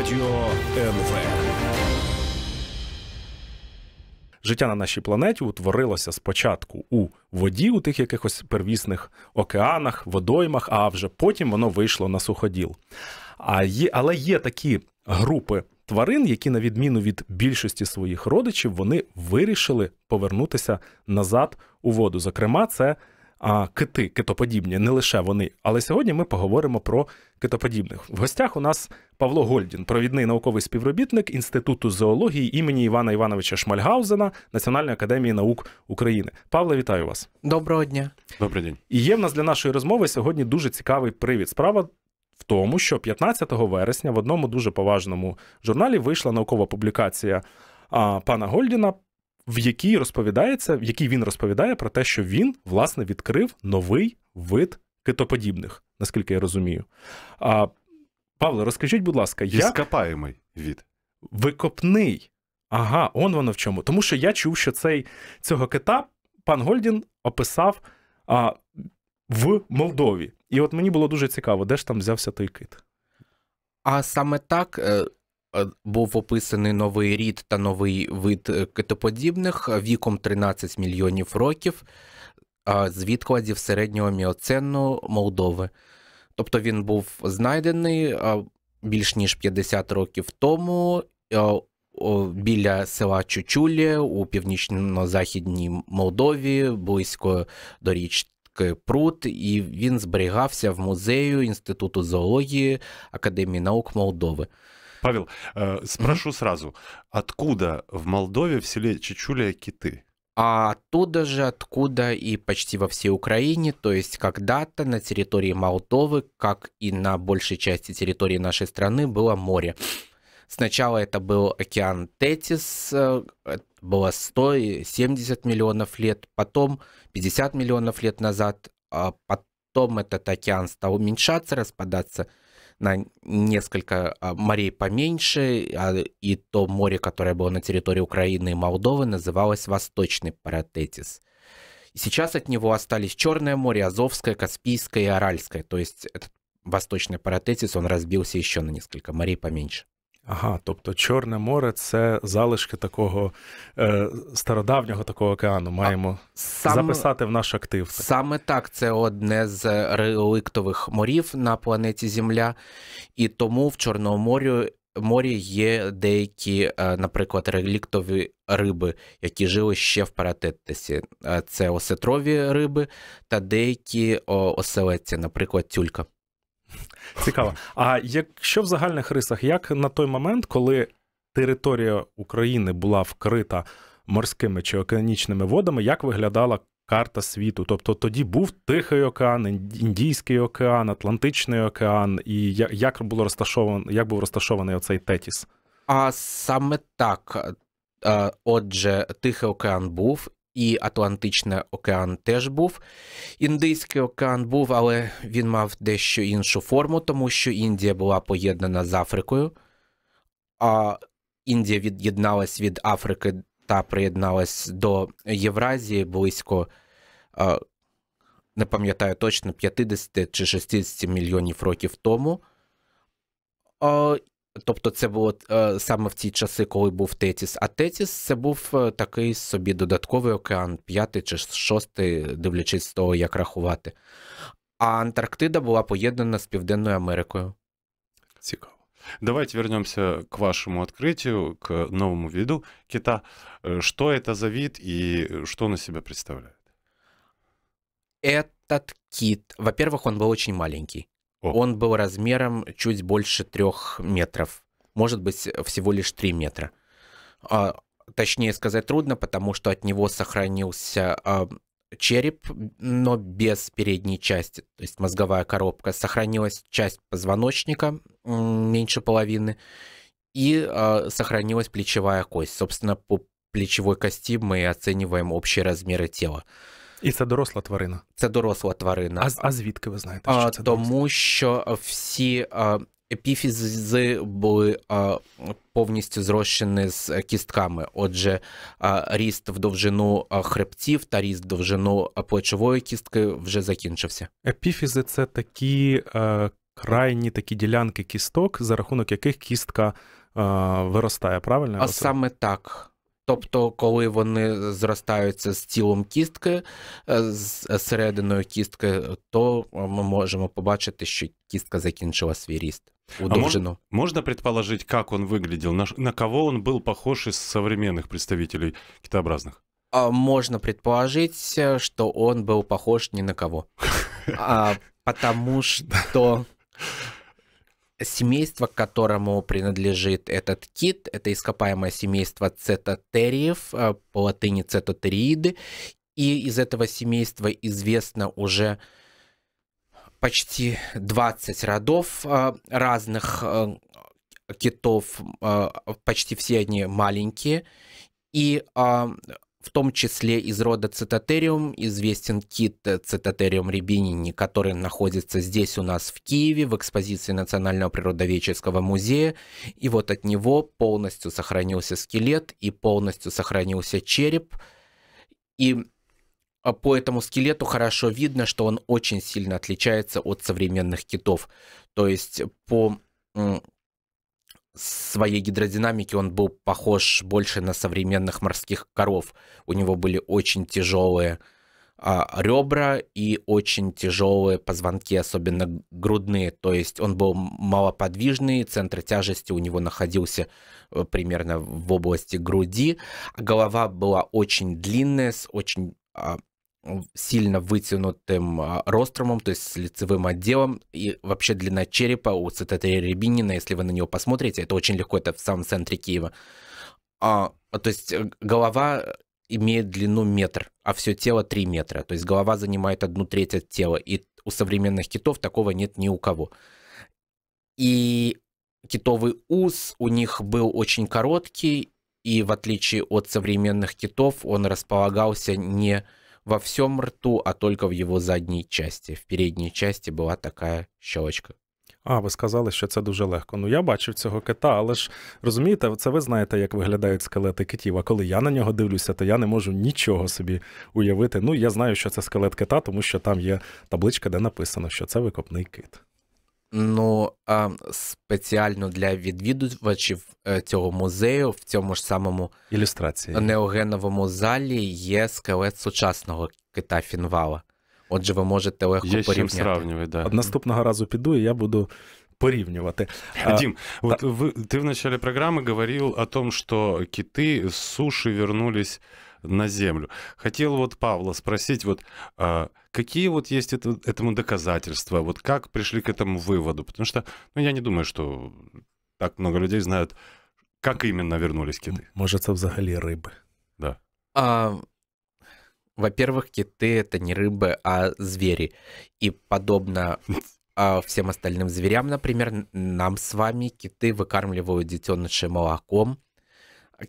Радіо НВ. Життя на нашій планеті утворилося спочатку у воді, у тих якихось первісних океанах, водоймах, а вже потім воно вийшло на суходіл. А є, Але є такі групи тварин, які, на відміну від більшості своїх родичів, вони вирішили повернутися назад у воду. Зокрема, це а, кити китоподібні, не лише вони. Але сьогодні ми поговоримо про китоподібних. В гостях у нас Павло Гольдін, провідний науковий співробітник Інституту зоології імені Івана Івановича Шмальгаузена Національної академії наук України. Павло, вітаю вас. Доброго дня. Добрий день. І є в нас для нашої розмови сьогодні дуже цікавий привід. Справа. В тому, що 15 вересня в одному дуже поважному журналі вийшла наукова публікація а, пана Гольдіна в якій розповідається, в якій він розповідає про те, що він власне відкрив новий вид китоподібних, наскільки я розумію. А, Павло, розкажіть, будь ласка, як... Іскопаємий від викопний. Ага, он воно в чому. Тому що я чув, що цей цього кита пан Гольдін описав а, в Молдові. І от мені було дуже цікаво, де ж там взявся той кит. А саме так е, Е, був описаний новий рід та новий вид е, китоподібних е, віком 13 мільйонів років з відкладів середнього міоцену Молдови. Тобто він був знайдений більш ніж 50 років тому біля села Чучулі у північно-західній Молдові, близько до річки Прут, і він зберігався в музею Інституту зоології Академії наук Молдови. Павел, э, спрошу сразу, откуда в Молдове в селе Чечуля киты? А оттуда же, откуда и почти во всей Украине, то есть когда-то на территории Молдовы, как и на большей части территории нашей страны, было море. Сначала это был океан Тетис, э, было 170 миллионов лет, потом 50 миллионов лет назад, а потом этот океан стал уменьшаться, распадаться – на несколько а, морей поменьше, а, и то море, которое было на территории Украины и Молдовы, называлось Восточный Паратетис. Сейчас от него остались Черное море, Азовское, Каспийское и Аральское. То есть этот Восточный Паратетис, он разбился еще на несколько морей поменьше. Ага, тобто Чорне море це залишки такого е, стародавнього такого океану. Маємо саме, записати в наш актив. Саме так, це одне з реликтових морів на планеті Земля, і тому в Чорному морі, морі є деякі, е, наприклад, реліктові риби, які жили ще в паратеттесі. Е, це осетрові риби та деякі оселедці, наприклад, тюлька. Цікаво. А якщо в загальних рисах, як на той момент, коли територія України була вкрита морськими чи океанічними водами, як виглядала карта світу? Тобто тоді був Тихий океан, Індійський океан, Атлантичний океан, і як було розташован, як був розташований оцей Тетіс? А саме так. Отже, Тихий океан був, і Атлантичний океан теж був. Індийський океан був, але він мав дещо іншу форму, тому що Індія була поєднана з Африкою, а Індія від'єдналась від Африки та приєдналась до Євразії близько. Не пам'ятаю точно 50 чи 60 мільйонів років тому. Тобто це було е, саме в ті часи, коли був Тетіс. А Тетіс це був е, такий собі додатковий океан, п'ятий чи шостий, дивлячись з того, як рахувати. А Антарктида була поєднана з Південною Америкою. Цікаво. Давайте вернемся к вашому відкриттю, к новому віду кита. Що э, це за вид і що на себе представляє? Этот кит, во-первых, он был очень маленький. О. Он был размером чуть больше трех метров. Может быть, всего лишь три метра. А, точнее сказать трудно, потому что от него сохранился а, череп, но без передней части, то есть мозговая коробка. Сохранилась часть позвоночника, меньше половины, и а, сохранилась плечевая кость. Собственно, по плечевой кости мы оцениваем общие размеры тела. І це доросла тварина. Це доросла тварина. А а звідки ви знаєте? що це Тому що всі епіфізи були повністю зрощені з кістками. Отже, ріст в довжину хребців та ріст в довжину плечової кістки вже закінчився. Епіфізи це такі крайні такі ділянки кісток, за рахунок яких кістка виростає, правильно? А саме так. Тобто, коли вони зростаються з тілом кістки, з серединою кістки, то ми можемо побачити, що кістка закінчила свій ріст. У а можно, предположить, как он выглядел, на, на кого а, он был похож из современных представителей китообразных? А можно предположить, что он был похож ни на кого. А, потому что Семейство, к которому принадлежит этот кит, это ископаемое семейство цетатериев, э, по латыни цетатерииды, и из этого семейства известно уже почти 20 родов э, разных э, китов, почти все они маленькие. И в том числе из рода цитатериум, известен кит э, цитатериум рябинини, который находится здесь у нас в Киеве, в экспозиции Национального природоведческого музея. И вот от него полностью сохранился скелет и полностью сохранился череп. И а, по этому скелету хорошо видно, что он очень сильно отличается от современных китов. То есть по своей гидродинамики он был похож больше на современных морских коров. У него были очень тяжелые а, ребра и очень тяжелые позвонки, особенно грудные. То есть он был малоподвижный, центр тяжести у него находился э, примерно в области груди. Голова была очень длинная, с очень а, сильно вытянутым а, ростромом, то есть с лицевым отделом, и вообще длина черепа у ЦТТ Рябинина, если вы на него посмотрите, это очень легко, это в самом центре Киева. А, а то есть э, голова э, имеет длину метр, а все тело 3 метра, то есть голова занимает одну треть от тела, и у современных китов такого нет ни у кого. И китовый ус у них был очень короткий, и в отличие от современных китов он располагался не во всем рту, а только в его задній части, В передній части була така щелочка. А, ви сказали, що це дуже легко. Ну я бачив цього кита, але ж розумієте, це ви знаєте, як виглядають скелети китів. А коли я на нього дивлюся, то я не можу нічого собі уявити. Ну, я знаю, що це скелет кита, тому що там є табличка, де написано, що це викопний кит. Ну спеціально для відвідувачів е, цього музею в цьому ж самому ілюстрації неогеновому залі є скелет сучасного кита Фінвала. Отже, ви можете легко є порівняти. Да. наступного разу піду, і я буду. порівнювати. Е, Дім, а, вот да. вы, ты в начале програми говорив о том, що кити з суші вернулись на землю. Хотел вот Павла спросить, вот а, какие вот есть это, этому доказательства, вот как пришли к этому выводу, потому что, ну, я не думаю, что так много людей знают, как именно вернулись киты. может це взагалі риби. Да. А, во-первых, киты это не рыбы, а звери. И подобно а, всем остальным зверям, например, нам с вами киты выкармливают детенышей молоком.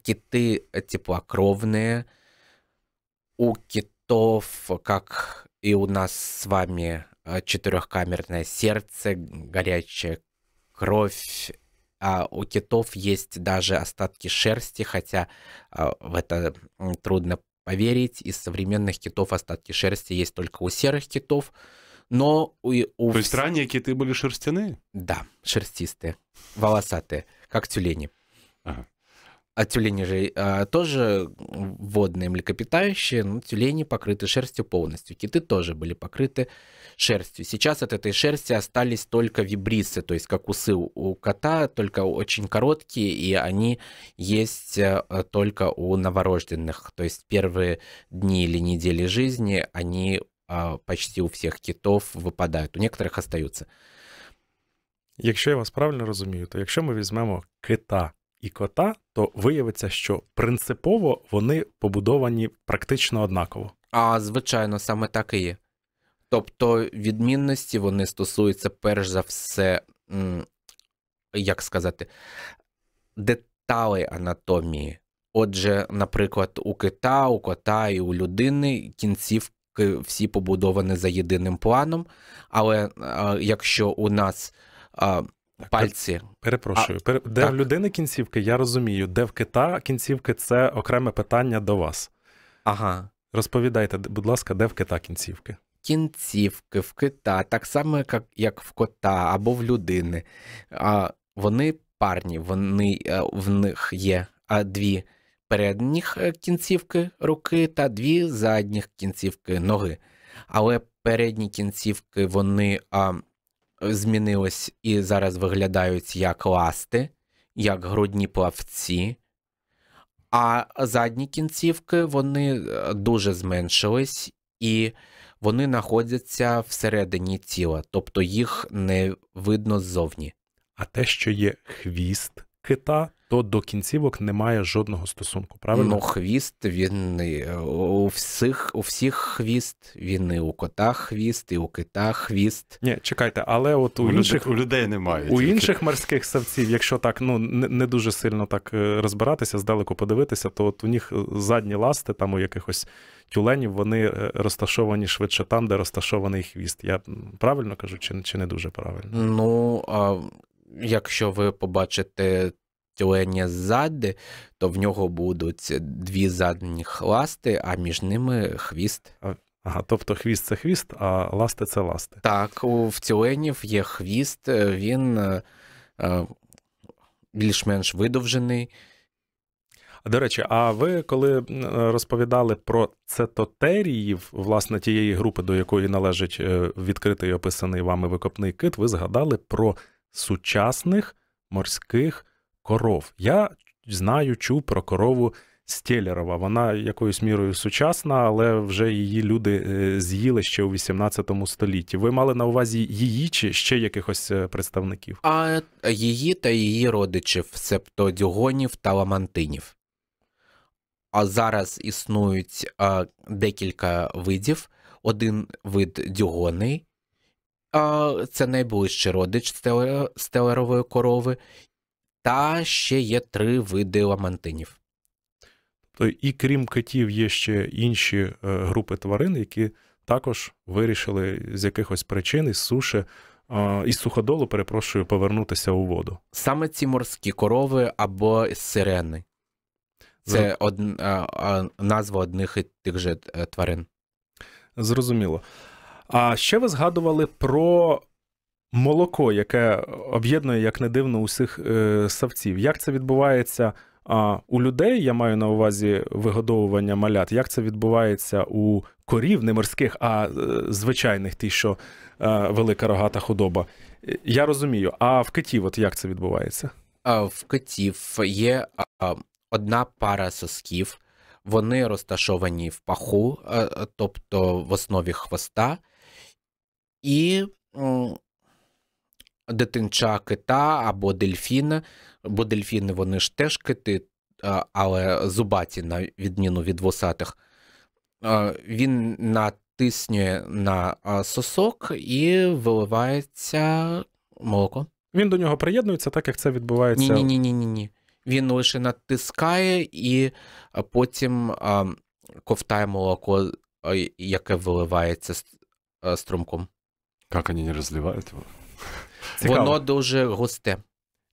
Киты теплокровные, у китов, как и у нас с вами, э, четырехкамерное сердце, горячая кровь. А у китов есть даже остатки шерсти, хотя э, в это трудно поверить. Из современных китов остатки шерсти есть только у серых китов. Но у, у... То есть ранее киты были шерстяные? Да, шерстистые, волосатые, как тюлени. Ага. А тюлени же а, тоже водные млекопитающие, но ну, тюлени покрыты шерстью полностью. Киты тоже были покрыты шерстью. Сейчас от этой шерсти остались только вибрисы, то есть как усы у кота, только очень короткие, и они есть э, только у новорожденных. То есть первые дни или недели жизни они а, почти у всех китов выпадают, у некоторых остаются. Якщо я вас правильно розумію, то якщо ми візьмемо кита і кота, то виявиться, що принципово вони побудовані практично однаково. А звичайно, саме так і є. Тобто відмінності вони стосуються перш за все, як сказати, деталей анатомії. Отже, наприклад, у кита, у кота і у людини кінцівки всі побудовані за єдиним планом, але якщо у нас пальці. Перепрошую, а, де так. в людини кінцівки, я розумію, де в кита кінцівки це окреме питання до вас. Ага. Розповідайте, будь ласка, де в кита кінцівки? Кінцівки в кита, так само, як в кота або в людини. А, Вони парні, вони е, в них є дві передніх е, кінцівки руки та дві задніх кінцівки ноги. Але передні кінцівки вони. А, Змінились і зараз виглядають як ласти, як грудні плавці. А задні кінцівки вони е, дуже зменшились і вони знаходяться всередині тіла, тобто їх не видно ззовні. А те, що є хвіст, кита, то до кінцівок немає жодного стосунку. Правильно? Ну, хвіст він е, у всіх у всіх хвіст, він і у кота хвіст, і у кита хвіст. Ні, чекайте, але от у, у інших людей, у людей немає. У інших морських савців, якщо так ну не, не дуже сильно так е, розбиратися, здалеку подивитися, то от у них е, задні ласти там у якихось тюленів вони розташовані швидше там, де розташований хвіст. Я правильно кажу, чи чи не дуже правильно? Ну а якщо ви побачите тюленя ззади, то в нього будуть дві задні ласти, а між ними хвіст. Ага, тобто хвіст це хвіст, а ласти це ласти. Так, у в тюленів є хвіст, він е, е, більш-менш видовжений. До речі, а ви коли е, розповідали про цетотеріїв, власне, тієї групи, до якої належить відкритий описаний вами викопний кит, ви згадали про сучасних морських коров. Я знаю, чув про корову Стєлєрова. Вона якоюсь мірою сучасна, але вже її люди е, з'їли ще у 18 столітті. Ви мали на увазі її чи ще якихось е, представників? А її та її родичів, себто дюгонів та ламантинів. А зараз існують а, декілька видів. Один вид дюгоний, це найближчий родич стелерової корови, та ще є три види ламантинів. Тобто, і крім котів, є ще інші е, групи тварин, які також вирішили з якихось причин із суші. Із суходолу, перепрошую, повернутися у воду. Саме ці морські корови або сирени. Це од... назва одних і тих же е, тварин. Зрозуміло. А ще ви згадували про молоко, яке об'єднує, як не дивно, усіх е, савців. Як це відбувається а, у людей? Я маю на увазі вигодовування малят. Як це відбувається у корів, не морських, а е, звичайних, ті, що е, велика рогата худоба? Я розумію. А в китів, от як це відбувається? В котів є одна пара сосків, вони розташовані в паху, е, тобто в основі хвоста, і дитинча кита або дельфіни, бо дельфіни вони ж теж кити, але зубаті, на відміну від вусатих, він натиснює на сосок і виливається молоко. Він до нього приєднується, так як це відбувається. Ні, ні, ні, ні, ні. Він лише натискає і потім ковтає молоко, яке виливається струмком. Як вони не розливають його? Цікаво. Воно дуже густе.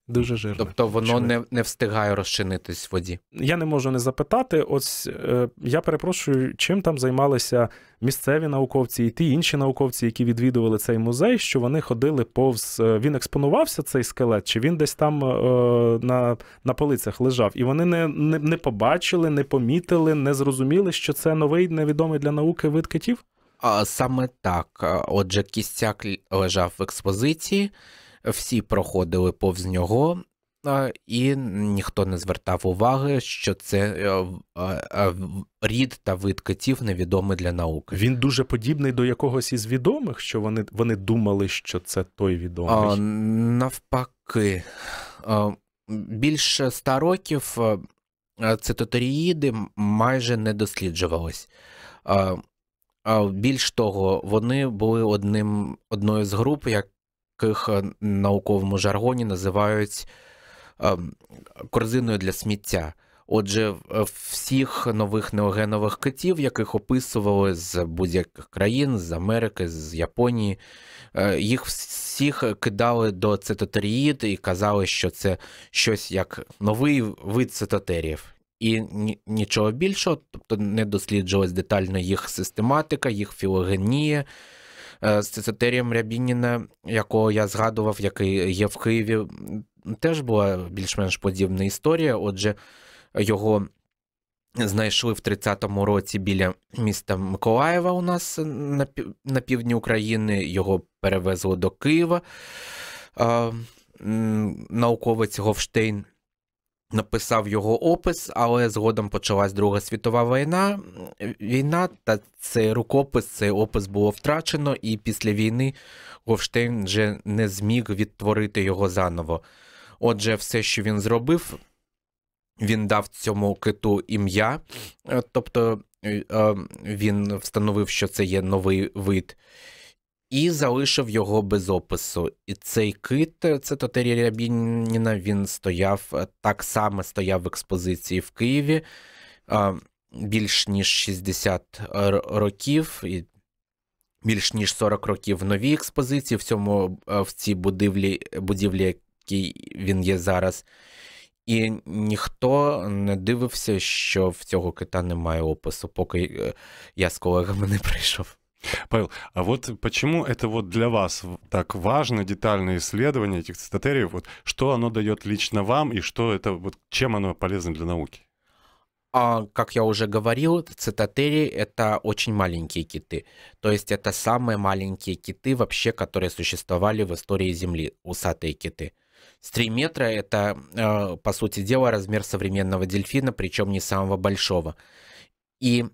Дуже жирне. Тобто воно не не встигає розчинитись в воді. Я не можу не запитати. Ось е, я перепрошую, чим там займалися місцеві науковці і ті інші науковці, які відвідували цей музей, що вони ходили повз. Е, він експонувався цей скелет, чи він десь там е, на на полицях лежав? І вони не, не, не побачили, не помітили, не зрозуміли, що це новий невідомий для науки вид китів? Саме так, отже, кістяк лежав в експозиції, всі проходили повз нього, і ніхто не звертав уваги, що це е, рід та вид китів невідомий для науки. Він дуже подібний до якогось із відомих, що вони вони думали, що це той відомий. навпаки, більше ста років цитотеріїди майже не досліджувались. Більш того, вони були одним одною з груп, яких е, науковому жаргоні називають е, корзиною для сміття. Отже, е, всіх нових неогенових китів, яких описували з будь-яких країн, з Америки, з Японії, їх всіх кидали до цитотеріїд і казали, що це щось як новий вид цитотерів і нічого більшого, тобто не досліджувалась детально їх систематика, їх філогенія. Е, з цесотерієм Рябініна, якого я згадував, який є в Києві, теж була більш-менш подібна історія. Отже, його знайшли в 30-му році біля міста Миколаєва у нас на півдні України, його перевезли до Києва. Е, науковець Говштейн написав його опис, але згодом почалась Друга світова війна. Війна та цей рукопис, цей опис було втрачено, і після війни Гофштейн вже не зміг відтворити його заново. Отже, все, що він зробив, він дав цьому киту ім'я, е, тобто е, е, він встановив, що це є новий вид і залишив його без опису. І цей кит, е, це Тотері Рябініна, він стояв е, так само стояв в експозиції в Києві більш ніж 60 е, років, і більш ніж 40 років в новій експозиції, в цьому в цій будівлі, будівлі якій він є зараз. І ніхто не дивився, що в цього кита немає опису, поки я з колегами не прийшов. Павел, а вот почему это вот для вас так важно, детальное исследование этих цитатериев? Вот что оно дает лично вам и что это, вот чем оно полезно для науки? А, как я уже говорил, цитатерии — это очень маленькие киты. То есть это самые маленькие киты вообще, которые существовали в истории Земли, усатые киты. С 3 метра — это, э, по сути дела, размер современного дельфина, причем не самого большого. И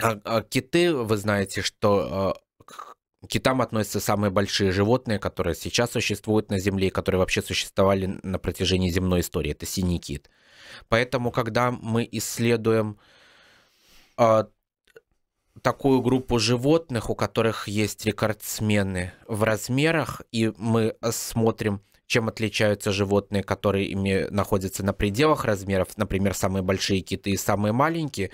а, а киты, вы знаете, что э, к китам относятся самые большие животные, которые сейчас существуют на Земле, которые вообще существовали на протяжении земной истории. Это синий кит. Поэтому, когда мы исследуем э, такую группу животных, у которых есть рекордсмены в размерах, и мы э, смотрим чем отличаются животные, которые ими находятся на пределах размеров, например, самые большие киты и самые маленькие,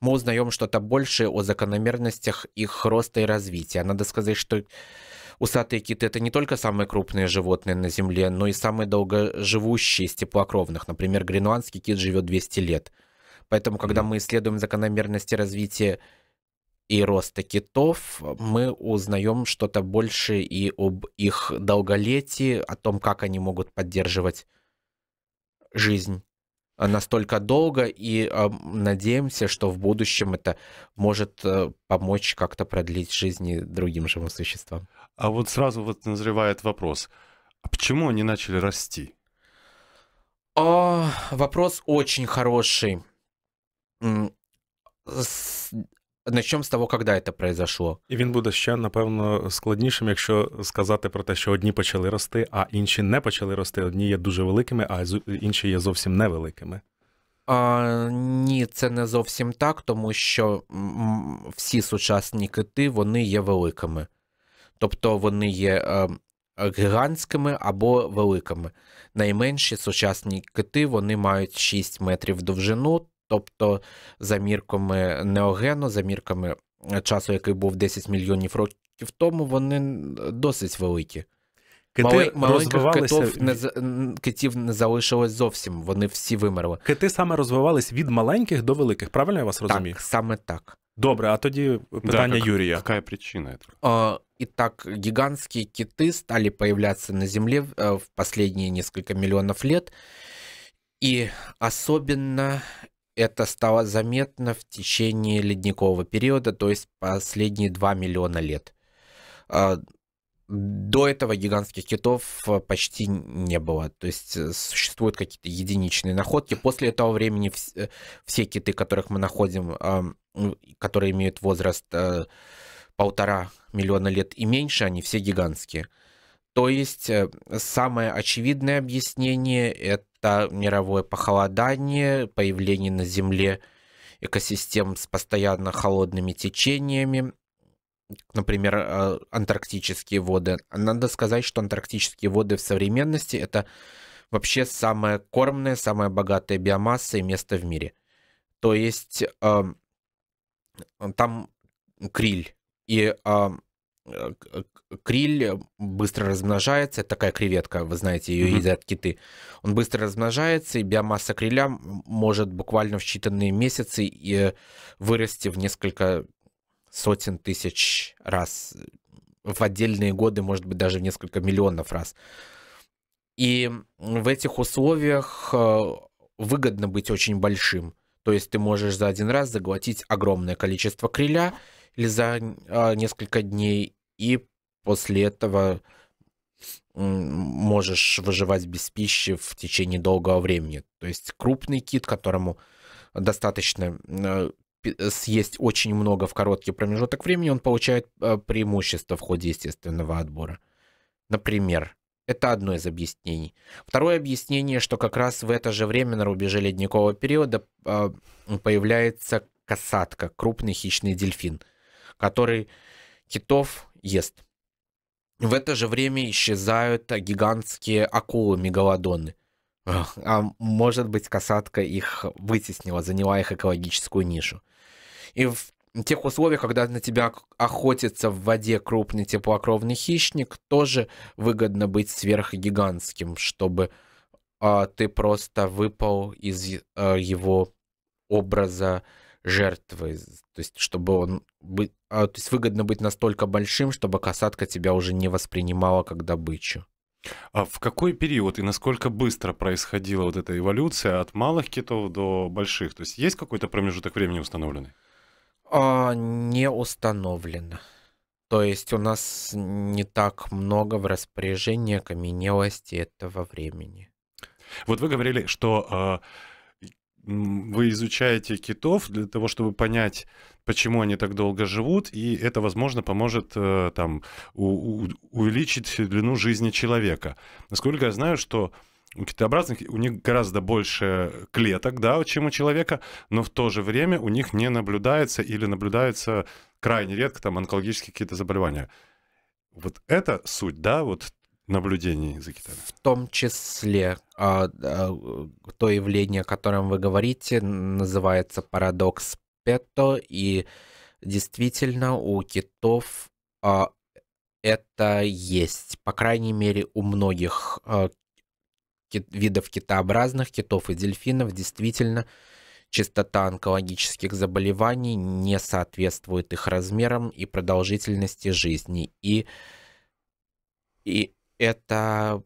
мы узнаем что-то большее о закономерностях их роста и развития. Надо сказать, что Усатые киты – это не только самые крупные животные на Земле, но и самые долгоживущие из теплокровных. Например, гренландский кит живет 200 лет. Поэтому, когда мы исследуем закономерности развития и роста китов, мы узнаем что-то больше и об их долголетии, о том, как они могут поддерживать жизнь э, настолько долго, и э, надеемся, что в будущем это может э, помочь как-то продлить жизни другим живым существам. А вот сразу вот назревает вопрос, а почему они начали расти? О, а, вопрос очень хороший. Начнемо з того, коли це произошло. І він буде ще, напевно, складнішим, якщо сказати про те, що одні почали рости, а інші не почали рости. Одні є дуже великими, а інші є зовсім невеликими. А, Ні, це не зовсім так, тому що всі сучасні кити вони є великими. Тобто вони є е, гігантськими або великими. Найменші сучасні кити вони мають 6 метрів довжину тобто за мірками неогену, за мірками е, часу, який був 10 мільйонів років тому, вони досить великі. Кити Маленьких китів не китів не залишилось зовсім. Вони всі вимерли. Кити саме розвивались від маленьких до великих. Правильно я вас розумію? Так, Саме так. Добре, а тоді питання да, Юрия. Какая причина этого? Итак, гигантские киты стали з'являтися на землі в последние е, несколько мільйонів лет. і особенно это стало заметно в течение ледникового периода, то есть последние 2 миллиона лет. А, до этого гигантских китов э, почти не было. То есть э, существуют какие-то единичные находки. После этого времени э, все киты, которых мы находим, ну, которые имеют возраст полтора миллиона лет и меньше, они все гигантские. То есть самое очевидное объяснение это это мировое похолодание, появление на Земле экосистем с постоянно холодными течениями, например, э, антарктические воды. Надо сказать, что антарктические воды в современности это вообще самая кормная, самая богатая биомасса и место в мире. То есть эм, там криль и эм, Э, э, криль быстро размножается, такая креветка, вы знаете, ее mm-hmm. едят киты. Он быстро размножается, и биомасса криля может буквально в считанные месяцы и э, вырасти в несколько сотен тысяч раз. В отдельные годы, может быть, даже в несколько миллионов раз. И в этих условиях выгодно быть очень большим. То есть ты можешь за один раз заглотить огромное количество криля – или за а, несколько дней, и после этого можешь выживать без пищи в течение долгого времени. То есть крупный кит, которому достаточно а, съесть очень много в короткий промежуток времени, он получает а, преимущество в ходе естественного отбора. Например, это одно из объяснений. Второе объяснение, что как раз в это же время на рубеже ледникового периода появляется касатка, крупный хищный дельфин – который китов ест. В это же время исчезают гигантские акулы-мегалодоны. А может быть, касатка их вытеснила, заняла их экологическую нишу. И в тех условиях, когда на тебя охотится в воде крупный теплокровный хищник, тоже выгодно быть сверхгигантским, чтобы а, ты просто выпал из а, его образа жертвы, то есть чтобы он бы, а, то есть выгодно быть настолько большим, чтобы касатка тебя уже не воспринимала как добычу. А в какой период и насколько быстро происходила вот эта эволюция от малых китов до больших? То есть есть какой-то промежуток времени установленный? А, не установлено. То есть у нас не так много в распоряжении окаменелости этого времени. Вот вы говорили, что э, вы изучаете китов для того, чтобы понять, почему они так долго живут, и это, возможно, поможет э, там у, у, увеличить длину жизни человека. Насколько я знаю, что у китообразных у них гораздо больше клеток, да, чем у человека, но в то же время у них не наблюдается или наблюдается крайне редко там онкологические какие-то заболевания. Вот это суть, да, вот наблюдений за Китаем. В том числе а, а, то явление, о котором вы говорите, называется парадокс Петто, и действительно у китов а, это есть. По крайней мере, у многих а, кит, видов китообразных, китов и дельфинов, действительно частота онкологических заболеваний не соответствует их размерам и продолжительности жизни. И и это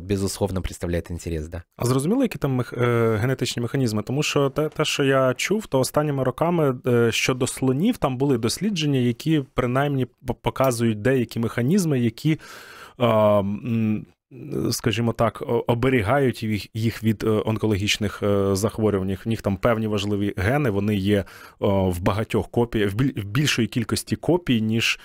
безусловно представляє інтерес, да. А зрозуміло, які там е, генетичні механізми? Тому що те, те, що я чув, то останніми роками е, щодо слонів там були дослідження, які принаймні показують деякі механізми, які. Е, скажімо так, оберігають їх їх від е, онкологічних е, захворювань. В них там певні важливі гени. Вони є в багатьох копіях, в більшої кількості копій, ніж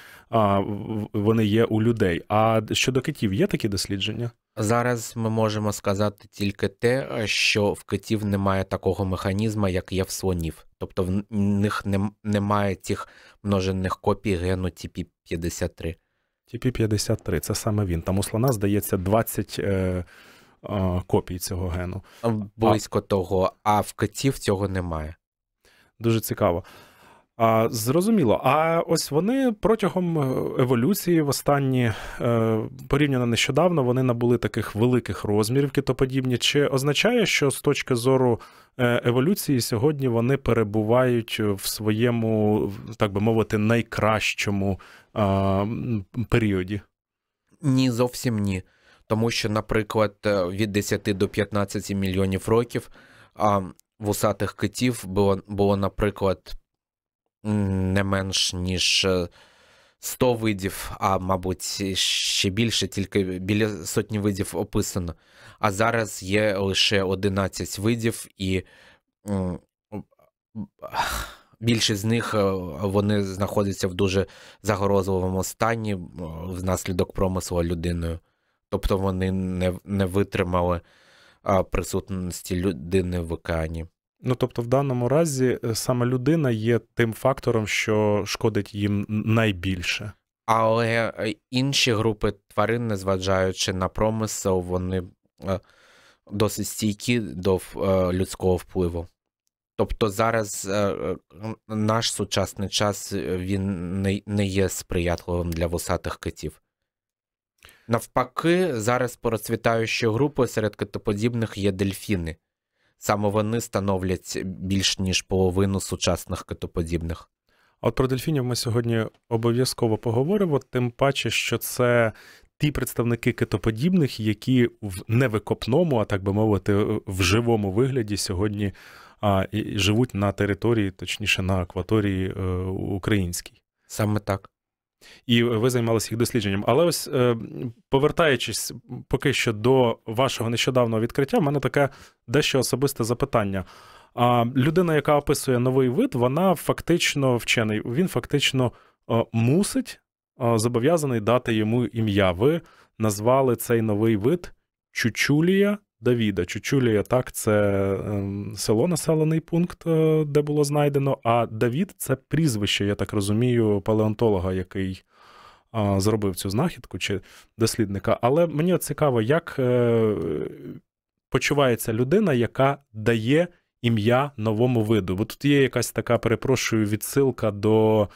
вони є у людей. А щодо китів, є такі дослідження? Зараз ми можемо сказати тільки те, що в китів немає такого механізму, як є в слонів. Тобто в них немає цих множених копій гену TP53. TP53, це саме він. Там у слона, здається, 20 е, е, копій цього гену. Близько а, того, а в котів цього немає. Дуже цікаво. А, Зрозуміло. А ось вони протягом е, еволюції в останні е, порівняно нещодавно вони набули таких великих розмірів китоподібні. Чи означає, що з точки зору е, еволюції сьогодні вони перебувають в своєму, так би мовити, найкращому а, періоді? Ні, зовсім ні. Тому що, наприклад, е, від 10 до 15 мільйонів років а, вусатих китів було, було, наприклад, не менш ніж 100 е, видів, а мабуть, ще більше, тільки біля сотні видів описано. А зараз є лише 11 видів і. Більшість з них е, вони знаходяться в дуже загрозливому стані е, внаслідок промислу людиною. Тобто вони не не витримали е, присутності людини в океані. Ну тобто, в даному разі саме людина є тим фактором, що шкодить їм найбільше. Але інші групи тварин, незважаючи на промисел, вони досить стійкі до людського впливу. Тобто зараз е, е, наш сучасний час е, він не, не є сприятливим для вусатих китів. Навпаки, зараз процвітаючою групою серед китоподібних є дельфіни. Саме вони становлять більш ніж половину сучасних китоподібних. От про дельфінів ми сьогодні обов'язково поговоримо, тим паче, що це ті представники китоподібних, які в невикопному, а так би мовити, в живому вигляді сьогодні а і живуть на території, точніше на акваторії е, українській. Саме так. І ви займалися їх дослідженням. Але ось е, повертаючись поки що до вашого нещодавнього відкриття, в мене таке дещо особисте запитання. А людина, яка описує новий вид, вона фактично вчений, він фактично е, мусить зобов'язаний дати йому ім'я. Ви назвали цей новий вид Чучулія Давіда. Чучулія так, це ем, село, населений пункт, е, де було знайдено. А Давід це прізвище, я так розумію, палеонтолога, який зробив цю знахідку чи дослідника. Але мені цікаво, як е, почувається людина, яка дає ім'я новому виду. Бо тут є якась така, перепрошую, відсилка до.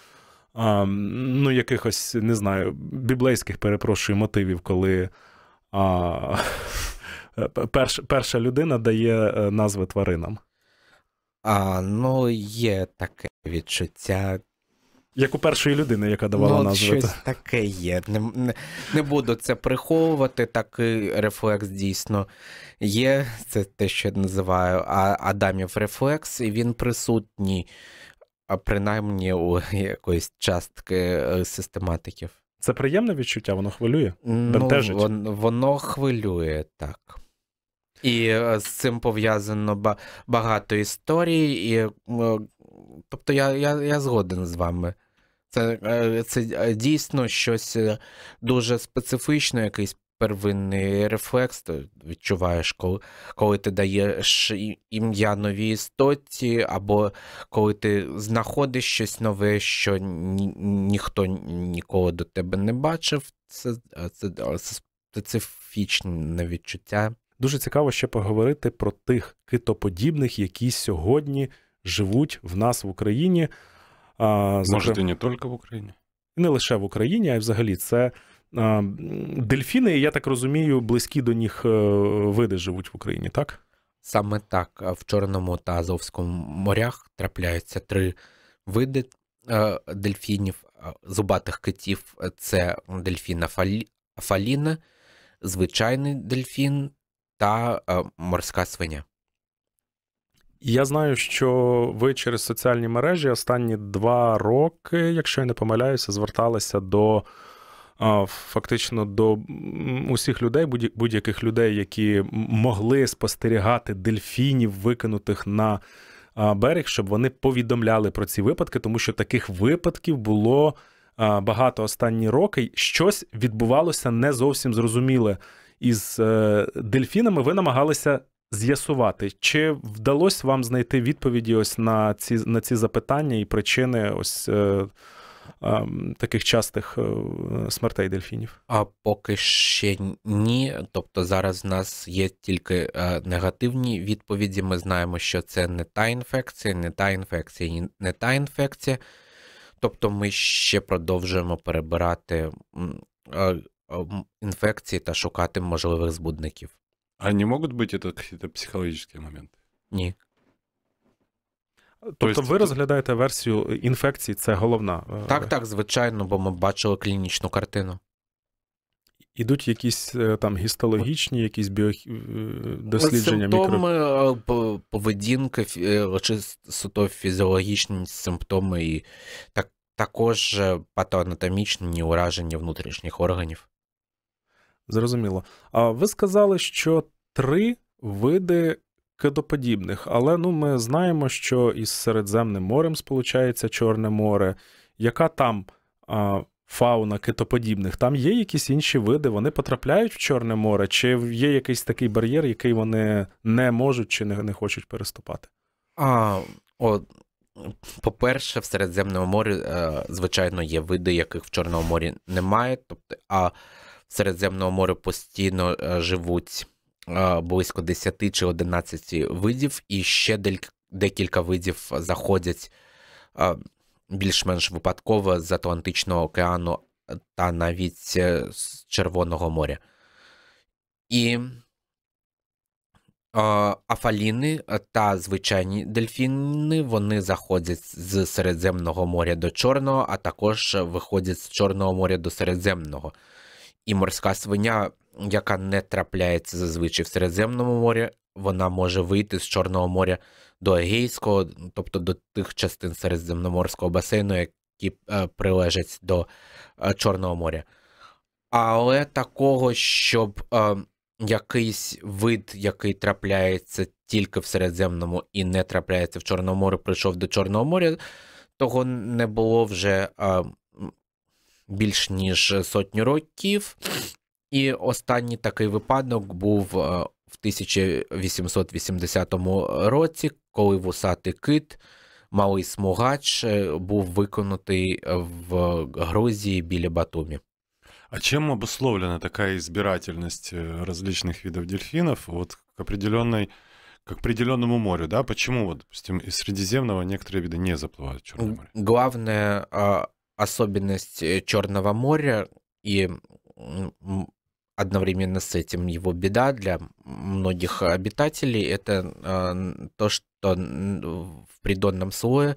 ну, якихось, не знаю, біблейських перепрошую мотивів, коли а, Е, перш, перша людина дає е, назви тваринам. А, Ну, є таке відчуття. Як у першої людини, яка давала ну, назву. Щось таке є. Не, не не, буду це приховувати, такий рефлекс дійсно є. Це те, що я називаю Адамів рефлекс, і він присутній, принаймні у якоїсь частки е, систематиків. Це приємне відчуття, воно хвилює? Ну, Воно, воно хвилює так. І е, з цим пов'язано багато історій, і е, тобто я я, я згоден з вами. Це е, це дійсно щось дуже специфічне, якийсь первинний рефлекс. Ти відчуваєш, коли, коли ти даєш ім'я новій істоті, або коли ти знаходиш щось нове, що ні, ніхто ніколи до тебе не бачив. Це, це, це специфічне відчуття. Дуже цікаво ще поговорити про тих китоподібних, які сьогодні живуть в нас в Україні. А, Можете не тільки в Україні. Не лише в Україні, а й взагалі це а, дельфіни, я так розумію, близькі до них е, види живуть в Україні, так? Саме так. В Чорному та Азовському морях трапляються три види е, дельфінів, зубатих китів це дельфін афаліна, звичайний дельфін та е, морська свиня. Я знаю, що ви через соціальні мережі останні два роки, якщо я не помиляюся, зверталися до фактично до усіх людей, будь-яких людей, які могли спостерігати дельфінів, викинутих на берег, щоб вони повідомляли про ці випадки, тому що таких випадків було багато останні роки. Щось відбувалося не зовсім зрозуміле із е, дельфінами ви намагалися з'ясувати, чи вдалося вам знайти відповіді ось на ці на ці запитання і причини ось е, е, таких частих е, смертей дельфінів? А поки ще ні. Тобто зараз в нас є тільки е, негативні відповіді. Ми знаємо, що це не та інфекція, не та інфекція, не та інфекція. Тобто ми ще продовжуємо перебирати инфекции, та шукати можливих збудників. А не могут быть это какие-то психологические моменты? Ні. Тобто ви розглядаєте версію е, інфекції, це головна. Е, так, так, звичайно, бо ми бачили клінічну картину. Ідуть якісь е, там гістологічні, якісь біо... дослідження Симптоми мікро... поведінки, чи суто фізіологічні симптоми, і так, також патоанатомічні ураження внутрішніх органів. Зрозуміло. А ви сказали, що три види кедоподібних, але ну ми знаємо, що із Середземним морем сполучається Чорне море. Яка там а, фауна китоподібних? Там є якісь інші види, вони потрапляють в Чорне море, чи є якийсь такий бар'єр, який вони не можуть чи не, не хочуть переступати? А, от, По-перше, в Середземному морі, е, звичайно, є види, яких в Чорному морі немає. Тобто, а Середземного моря постійно е, живуть е, близько 10 чи 11 видів, і ще декілька видів заходять е, більш-менш випадково з Атлантичного океану та навіть з Червоного моря. І Афаліни та звичайні дельфіни вони заходять з Середземного моря до Чорного, а також виходять з Чорного моря до Середземного. І морська свиня, яка не трапляється зазвичай в Середземному морі, вона може вийти з Чорного моря до Егейського, тобто до тих частин Середземноморського басейну, які е, прилежать до е, Чорного моря. Але такого, щоб е, якийсь вид, який трапляється тільки в Середземному і не трапляється в Чорному морі, прийшов до Чорного моря, того не було вже е, більш ніж сотню років. І останній такий випадок був е, в 1880 році, коли вусатий кит, малий смугач, е, був виконутий в Грузії біля Батумі. А чем обусловлена такая избирательность е, различных видов дельфинов вот к определенной к определенному морю, да? Почему, вот, допустим, из Средиземного некоторые виды не заплывают в Черное море? Главное, особенность э, Черного моря и одновременно с этим его беда для многих обитателей это а, то, что в придонном слое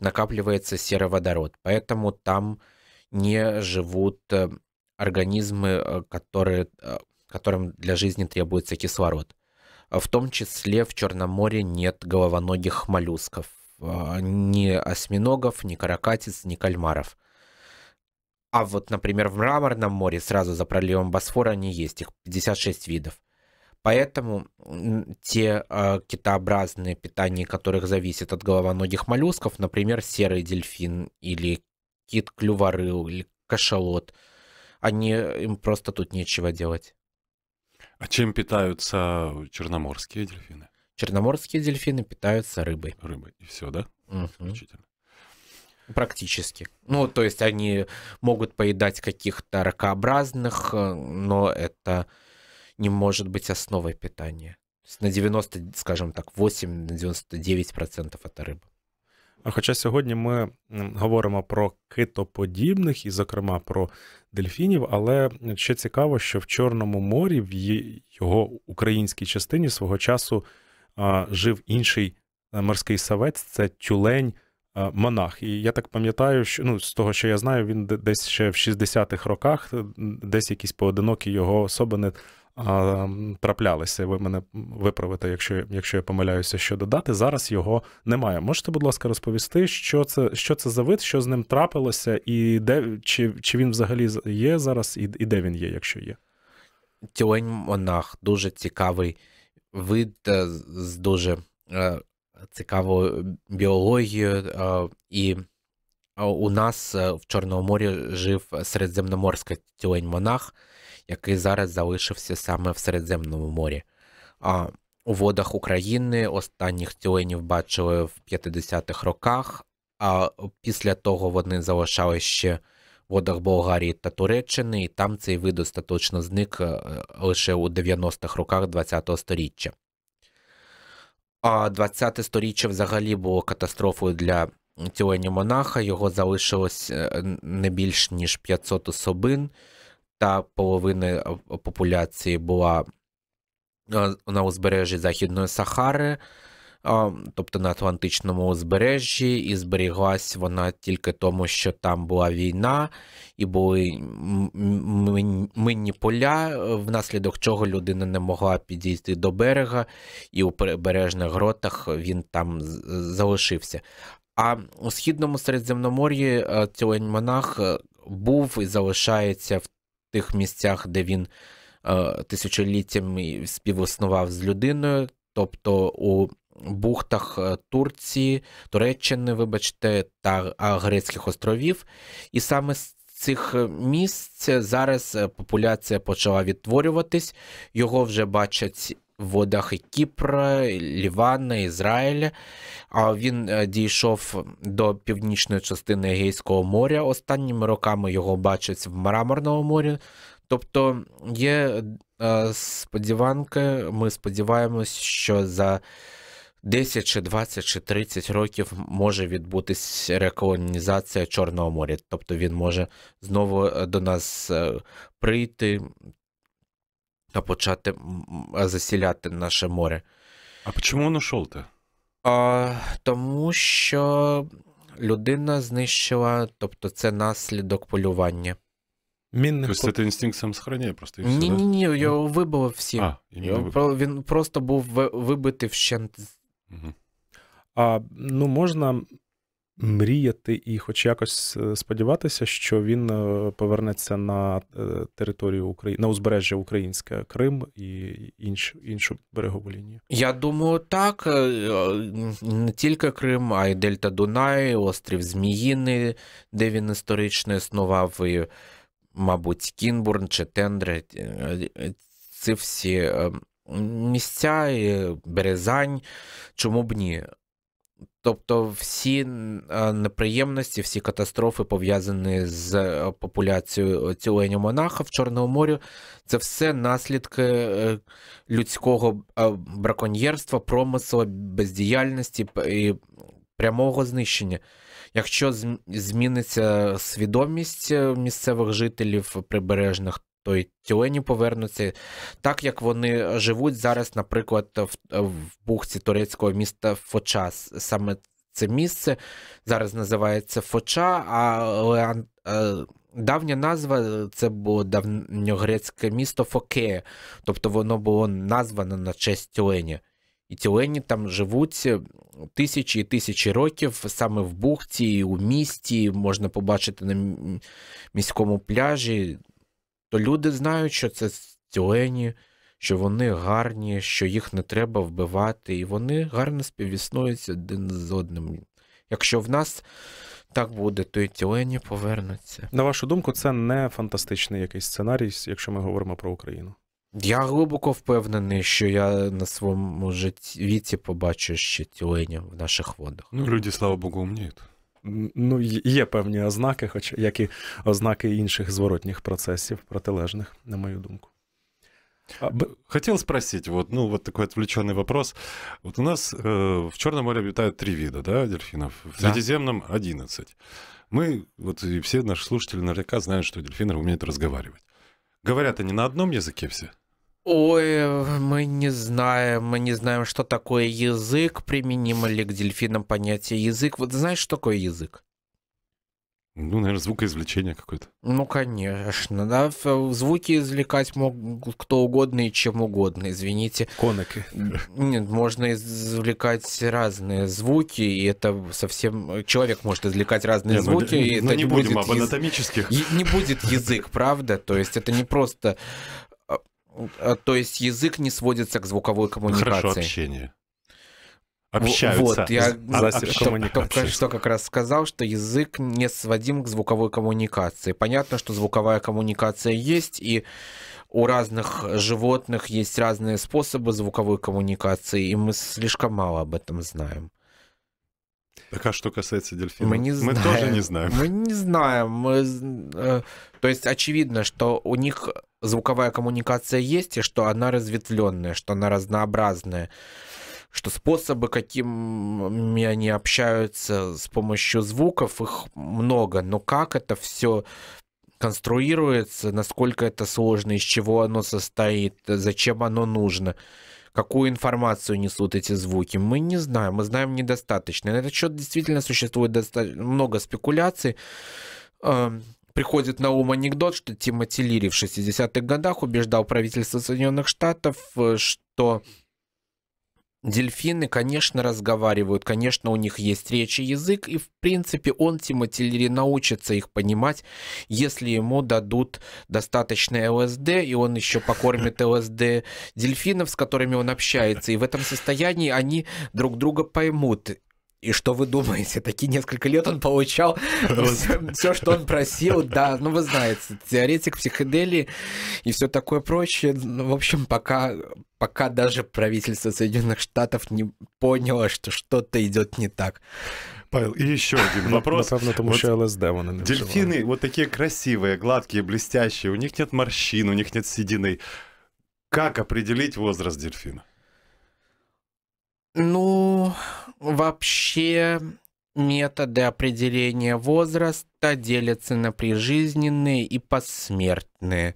накапливается сероводород. Поэтому там не живут э, организмы, э, которые, которым для жизни требуется кислород. В том числе в Черном море нет головоногих моллюсков. А, ни осьминогов, ни каракатиц, ни кальмаров. А вот, например, в Мраморном море сразу за проливом Босфора они есть, их 56 видов. Поэтому те э, китообразные питания, которых зависит от головоногих моллюсков, например, серый дельфин или кит-клюворыл или кашалот, они, э, им просто тут нечего делать. А чем питаются черноморские дельфины? Черноморские дельфины питаются рыбой. Рыбой, и все, да? Исключительно. Практически. Ну, то есть они могут поедать каких-то ракообразных, э, но это не может быть основой питания. На 90, скажімо так, 8 на 99% – це риба. А хоча сьогодні ми говоримо про китоподібних і, зокрема, про дельфінів, але ще цікаво, що в Чорному морі в його українській частині свого часу жив інший е, морський савець, це тюлень. Е, монах, і я так пам'ятаю, що ну з того, що я знаю, він десь ще в 60-х роках, е, десь якісь поодинокі його особини траплялися. Ви мене виправите, якщо якщо я помиляюся, що додати. Зараз його немає. Можете, будь ласка, розповісти, що це що це за вид, що з ним трапилося, і де чи чи він взагалі є зараз, і, і де він є, якщо є? Тюлень Монах дуже цікавий вид з дуже е, цікавою біологією, е, і е, у нас в Чорному морі жив середземноморський тюлень монах, який зараз залишився саме в Середземному морі. А у водах України останніх тюленів бачили в 50-х роках, а після того вони залишали ще водах Болгарії та Туреччини, і там цей вид остаточно зник е, лише у 90-х роках ХХ століття. А 20-те сторіччя взагалі було катастрофою для тюленів монаха. Його залишилось е, не більш ніж 500 особин, та половина е, популяції була на узбережжі Західної Сахари тобто на Атлантичному узбережжі, і зберіглась вона тільки тому, що там була війна і були минні поля, внаслідок чого людина не могла підійти до берега, і у прибережних гротах він там залишився. А у східному середземномор'ї е, цілень монах е, був і залишається в тих місцях, де він е, тисячоліттями співіснував з людиною, тобто у бухтах е, Турції, Туреччини, вибачте, та Грецьких островів. І саме з цих е, місць зараз е, популяція почала відтворюватись, його вже бачать. В водах і Кіпра, Лівана, Ізраїля. А він дійшов до північної частини Егейського моря. Останніми роками його бачать в Мраморному морі. Тобто є сподіванки, ми сподіваємось, що за 10 чи 20 чи 30 років може відбутись реколонізація Чорного моря. Тобто він може знову е, до нас е, прийти та почати засіляти наше море. А чому воно шолте? Тому що людина знищила, тобто це наслідок полювання. Мінних Тобто це інстинкт самосохранення просто і все? Ні, ні, ні, його ну. вибило всім. А, його, він просто був вибитий вщент а ну можна мріяти і, хоч якось е, сподіватися, що він е, повернеться на е, територію України на узбережжя Українське, Крим і іншу, іншу берегову лінію? Я думаю, так не тільки Крим, а й Дельта Дунай, острів Зміїни, де він історично існував, і, мабуть, Кінбурн чи Тендре. Це всі місця, і Березань, чому б ні. Тобто всі е, неприємності, всі катастрофи пов'язані з е, популяцією тюленя монаха в Чорному морі, це все наслідки е, людського браконьєрства, промислу, бездіяльності і прямого знищення. Якщо зміниться свідомість місцевих жителів прибережних, той тюлені повернуться, так як вони живуть зараз, наприклад, в, в бухті турецького міста Фочас. Саме це місце зараз називається Фоча, але е, давня назва е, це було давньогрецьке місто Фоке. тобто воно було названо на честь тюлені. І тюлені там живуть тисячі і тисячі років саме в бухті, у місті, можна побачити на міському пляжі то люди знають, що це стюені, що вони гарні, що їх не треба вбивати, і вони гарно співіснуються один з одним. Якщо в нас так буде, то і тюені повернуться. На вашу думку, це не фантастичний якийсь сценарій, якщо ми говоримо про Україну. Я глибоко впевнений, що я на своєму житті віці побачу ще тюленя в наших водах. Ну, люди, слава Богу, умніють ну, є певні ознаки, хоч як і ознаки інших зворотніх процесів, протилежних, на мою думку. Хотел спросить, вот, ну, вот такой отвлеченный вопрос. Вот у нас э, в Черном море обитают три вида, да, дельфинов, в Средиземном 11. Мы, вот и все наши слушатели наверняка знают, что дельфины умеют разговаривать. Говорят они на одном языке все? Ой, мы не знаем, мы не знаем, что такое язык, применимо ли к дельфинам понятие язык. Вот знаешь, что такое язык? Ну, наверное, звукоизвлечение какое-то. Ну, конечно, да. Звуки извлекать мог кто угодно и чем угодно, извините. Коноки. Нет, можно извлекать разные звуки, и это совсем... Человек может извлекать разные не, ну, звуки, ну, и ну, это не, не будем будет об анатомических. Не будет язык, правда? То есть это не просто а, то есть язык не сводится к звуковой коммуникации. Хорошо, общение. Общаются. Вот, я только что как раз сказал, что язык не сводим к звуковой коммуникации. Понятно, что звуковая коммуникация есть, и у разных животных есть разные способы звуковой коммуникации, и мы слишком мало об этом знаем. Так а что касается дельфинов? Мы не знаем. Мы тоже не знаем. Мы не знаем. Мы... Э, то есть очевидно, что у них звуковая коммуникация есть, и что она разветвленная, что она разнообразная что способы, какими они общаются с помощью звуков, их много, но как это все конструируется, насколько это сложно, из чего оно состоит, зачем оно нужно – какую информацию несут эти звуки, мы не знаем, мы знаем недостаточно. На этот счет действительно существует много спекуляций. Эм, приходит на ум анекдот, что Тимоти Лири в 60-х годах убеждал правительство Соединенных Штатов, э, что Дельфины, конечно, разговаривают, конечно, у них есть речь и язык, и, в принципе, он, Тимотилери, научится их понимать, если ему дадут достаточное ЛСД, и он еще покормит ЛСД дельфинов, с которыми он общается, и в этом состоянии они друг друга поймут. И что вы думаете? Такие несколько лет он получал все, что он просил. Да, ну вы знаете, теоретик психоделии и все такое прочее. Ну, в общем, пока, пока даже правительство Соединенных Штатов не поняло, что что-то идет не так. Павел, и еще один ну, вопрос. Напевно, тому вот ЛСД вони Дельфины, вот такие красивые, гладкие, блестящие. У них нет морщин, у них нет седины. Как определить возраст дельфина? Ну, Вообще, методы определения возраста делятся на прижизненные и посмертные.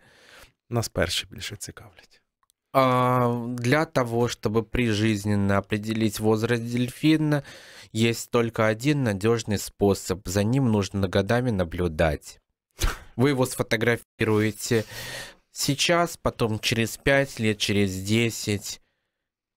Нас перші більше цікавлять. А, для того, чтобы прижизненно определить возраст дельфина, есть только один надежный способ. За ним нужно годами наблюдать. Вы его сфотографируете сейчас, потом через 5 лет, через 10,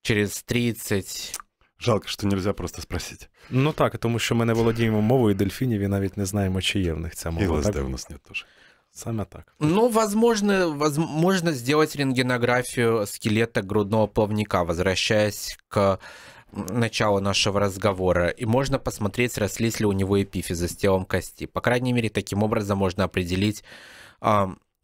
через 30. Жалко, що нельзя просто спросить. Ну так, тому що ми не володіємо мовою дельфінів і навіть не знаємо, чи є в них ця мова. І ЛСД так? у нас нет теж. Саме так. Ну, возможно, возможно сделать рентгенографию скелета грудного плавника, возвращаясь к началу нашего разговора. И можно посмотреть, срослись ли у него эпифизы с телом кости. По крайней мере, таким образом можно определить,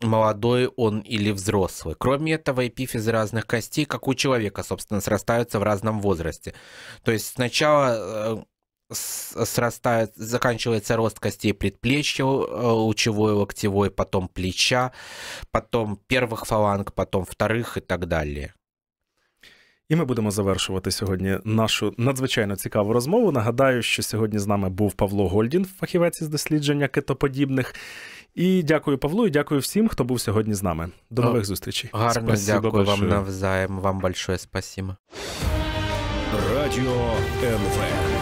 молодой он или взрослый. Кроме этого, эпиф из разных костей, как у человека, собственно, срастаются в разном возрасте. То есть сначала э, срастает, заканчивается рост костей предплечья, э, лучевой, локтевой, потом плеча, потом первых фаланг, потом вторых и так далі. І ми будемо завершувати сьогодні нашу надзвичайно цікаву розмову. Нагадаю, що сьогодні з нами був Павло Гольдін, фахівець із дослідження китоподібних. І дякую Павлу, і дякую всім, хто був сьогодні з нами. До ну, нових зустрічей. Гарно спасибо дякую большое. вам навзаєм. Вам большое спасибо. Радіо НВ.